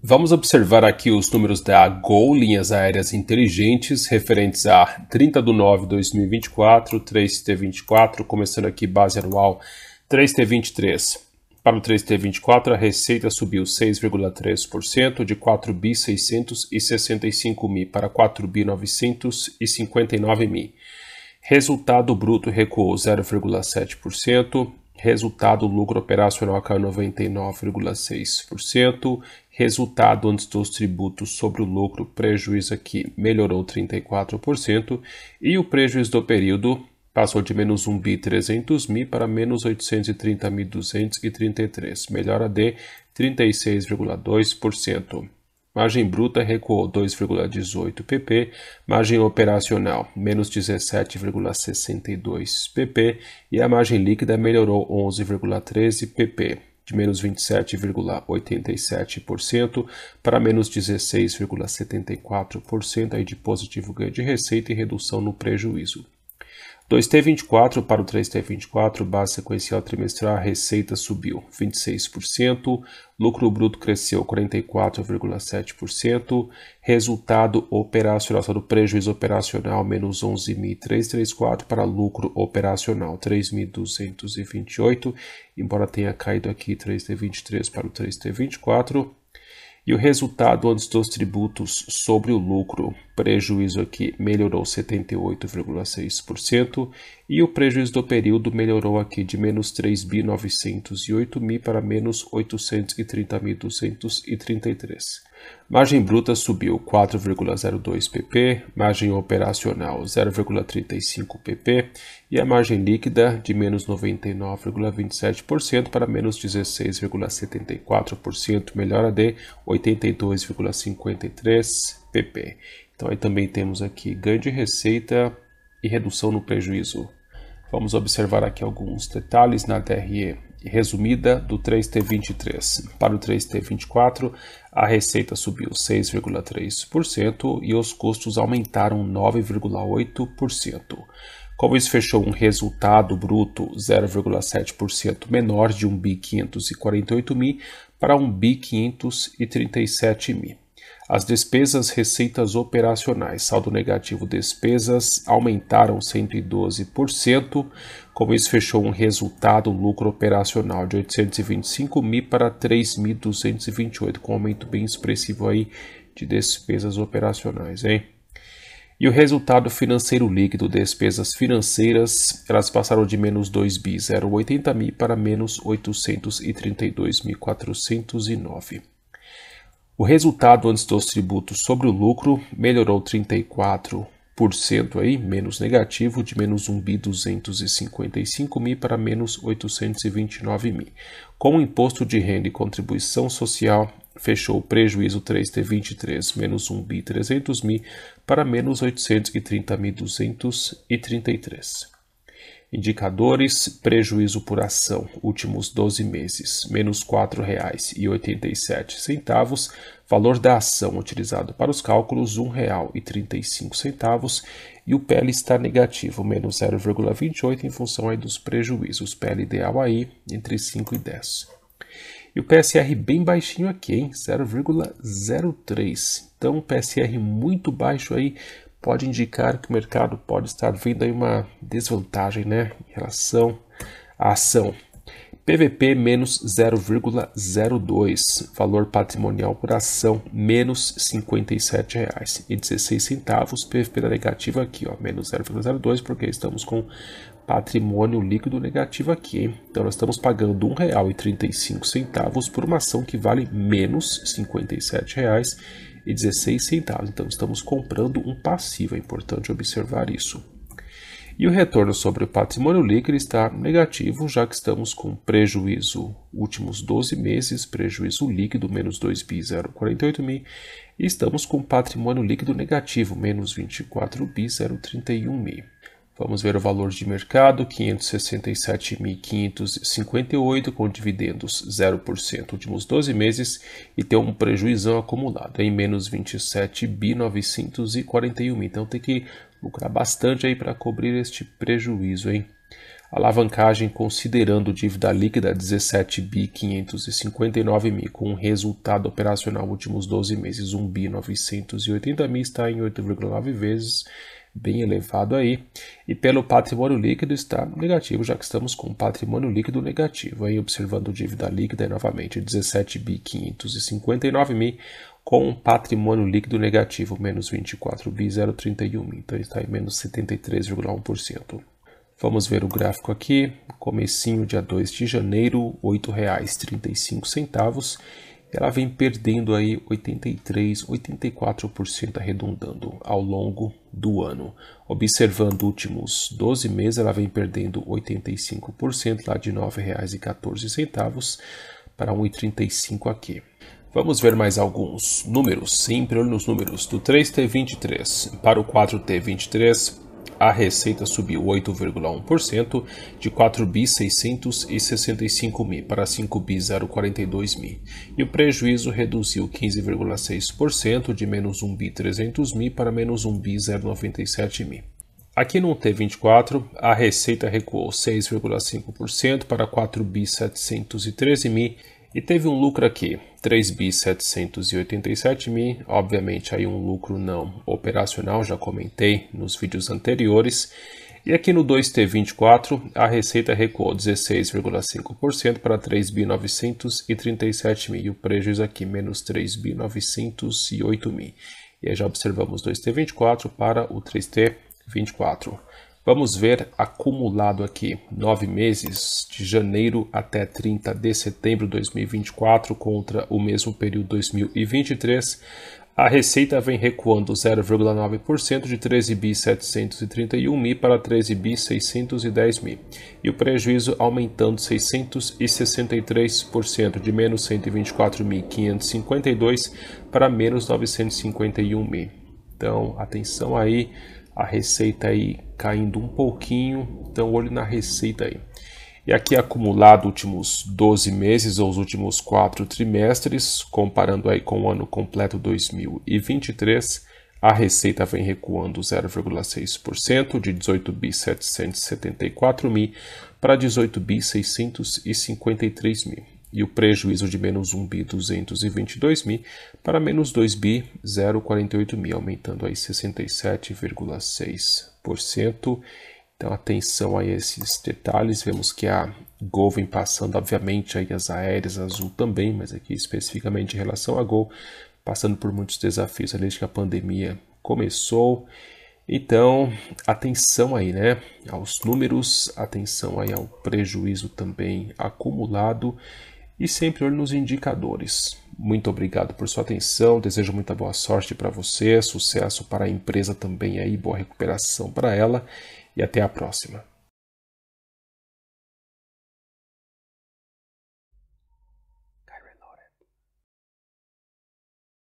Vamos observar aqui os números da GOL, linhas aéreas inteligentes, referentes a 30 de 9 de 2024, 3T24, começando aqui base anual 3T23. Para o 3T24, a receita subiu 6,3%, de 4.665 mil para 4.959 mil. Resultado bruto recuou 0,7%, resultado lucro operacional caiu 99,6%, resultado antes dos tributos sobre o lucro prejuízo aqui melhorou 34% e o prejuízo do período passou de menos 1 bi 300 mil para menos 830 mil 233, melhora de 36,2%. Margem bruta recuou 2,18 pp, margem operacional menos 17,62 pp e a margem líquida melhorou 11,13 pp de menos 27,87% para menos 16,74% de positivo ganho de receita e redução no prejuízo. 2T24 para o 3T24, base sequencial trimestral, a receita subiu 26%, lucro bruto cresceu 44,7%, resultado operacional, do prejuízo operacional, menos 11.334 para lucro operacional, 3.228, embora tenha caído aqui 3T23 para o 3T24, e o resultado antes dos tributos sobre o lucro, prejuízo aqui, melhorou 78,6% e o prejuízo do período melhorou aqui de menos 3.908.000 para menos 830.233. Margem bruta subiu 4,02 pp, margem operacional 0,35 pp e a margem líquida de menos 99,27% para menos 16,74%, melhora de 82,53 pp. Então aí também temos aqui ganho de receita e redução no prejuízo. Vamos observar aqui alguns detalhes na DRE resumida do 3T23. Para o 3T24, a receita subiu 6,3% e os custos aumentaram 9,8%. Como isso fechou um resultado bruto 0,7% menor de 1 mil para 1 mil. As despesas receitas operacionais, saldo negativo despesas, aumentaram 112%, com isso fechou um resultado lucro operacional de 825 mil para 3.228, com um aumento bem expressivo aí de despesas operacionais, hein? E o resultado financeiro líquido, despesas financeiras, elas passaram de menos 2 bi 080 mil para menos 832.409. O resultado antes dos tributos sobre o lucro melhorou 34% aí, menos negativo, de menos 1.255 mil para menos 829 mil. Com o imposto de renda e contribuição social, fechou o prejuízo 3T23 menos 1.300 mil para menos 830.233. Indicadores, prejuízo por ação, últimos 12 meses, menos R$ 4,87. Valor da ação utilizado para os cálculos, R$ 1,35. E o PL está negativo, menos 0,28 em função aí dos prejuízos. PL ideal aí, entre 5 e 10. E o PSR bem baixinho aqui, 0,03. Então, PSR muito baixo aí pode indicar que o mercado pode estar vindo em uma desvantagem né, em relação à ação. PVP menos 0,02, valor patrimonial por ação menos R$ 57,16. PVP da negativa aqui, ó, menos 0,02, porque estamos com patrimônio líquido negativo aqui. Hein? Então nós estamos pagando R$ 1,35 por uma ação que vale menos R$ 57,16 e 16 centavos. Então estamos comprando um passivo, é importante observar isso. E o retorno sobre o patrimônio líquido está negativo, já que estamos com prejuízo últimos 12 meses, prejuízo líquido menos 2.048 mil, e estamos com patrimônio líquido negativo menos 24.031 mil. Vamos ver o valor de mercado, 567.558 com dividendos 0% últimos 12 meses e tem um prejuízo acumulado em menos 27.941. Então tem que lucrar bastante aí para cobrir este prejuízo, hein? Alavancagem considerando dívida líquida 17 559 mil, com resultado operacional últimos 12 meses 1 980 mil está em 8,9 vezes bem elevado aí. E pelo patrimônio líquido está negativo, já que estamos com patrimônio líquido negativo. Aí observando dívida líquida aí, novamente, 17.559 mil com um patrimônio líquido negativo, menos 24.031 Então está em menos 73,1%. Vamos ver o gráfico aqui, comecinho dia 2 de janeiro, R$ 8,35 ela vem perdendo aí 83, 84% arredondando ao longo do ano. Observando últimos 12 meses, ela vem perdendo 85%, lá de R$ 9,14 para R$ 1,35 aqui. Vamos ver mais alguns números, sempre olho nos números, do 3T23 para o 4T23, a receita subiu 8,1% de 4,665 mil para 5,042 mil e o prejuízo reduziu 15,6% de menos 1 mil para menos 1 mil. Aqui no T24, a receita recuou 6,5% para 4 mil e teve um lucro aqui, 3 bi 787 mil, obviamente aí um lucro não operacional, já comentei nos vídeos anteriores. E aqui no 2T24, a receita recuou 16,5% para 3 bi 937 mil, e o prejuízo aqui menos 3 bi 908 mil. E aí já observamos 2T24 para o 3T24. Vamos ver acumulado aqui, nove meses, de janeiro até 30 de setembro de 2024 contra o mesmo período 2023. A receita vem recuando 0,9% de 13.731 mil para 13.610 mil e o prejuízo aumentando 663% de menos 124.552 para menos 951 mil. Então, atenção aí a receita aí caindo um pouquinho, então olho na receita aí. E aqui acumulado últimos 12 meses ou os últimos quatro trimestres, comparando aí com o ano completo 2023, a receita vem recuando 0,6% de 18.774 mil para 18.653 mil e o prejuízo de menos 1 bi 222 mil para menos 2 bi 048 mil, aumentando aí 67,6%. Então atenção a esses detalhes, vemos que a Gol vem passando, obviamente, aí as aéreas azul também, mas aqui especificamente em relação à Gol, passando por muitos desafios desde que a pandemia começou. Então, atenção aí, né? Aos números, atenção aí ao prejuízo também acumulado e sempre olho nos indicadores. Muito obrigado por sua atenção, desejo muita boa sorte para você, sucesso para a empresa também aí, boa recuperação para ela e até a próxima.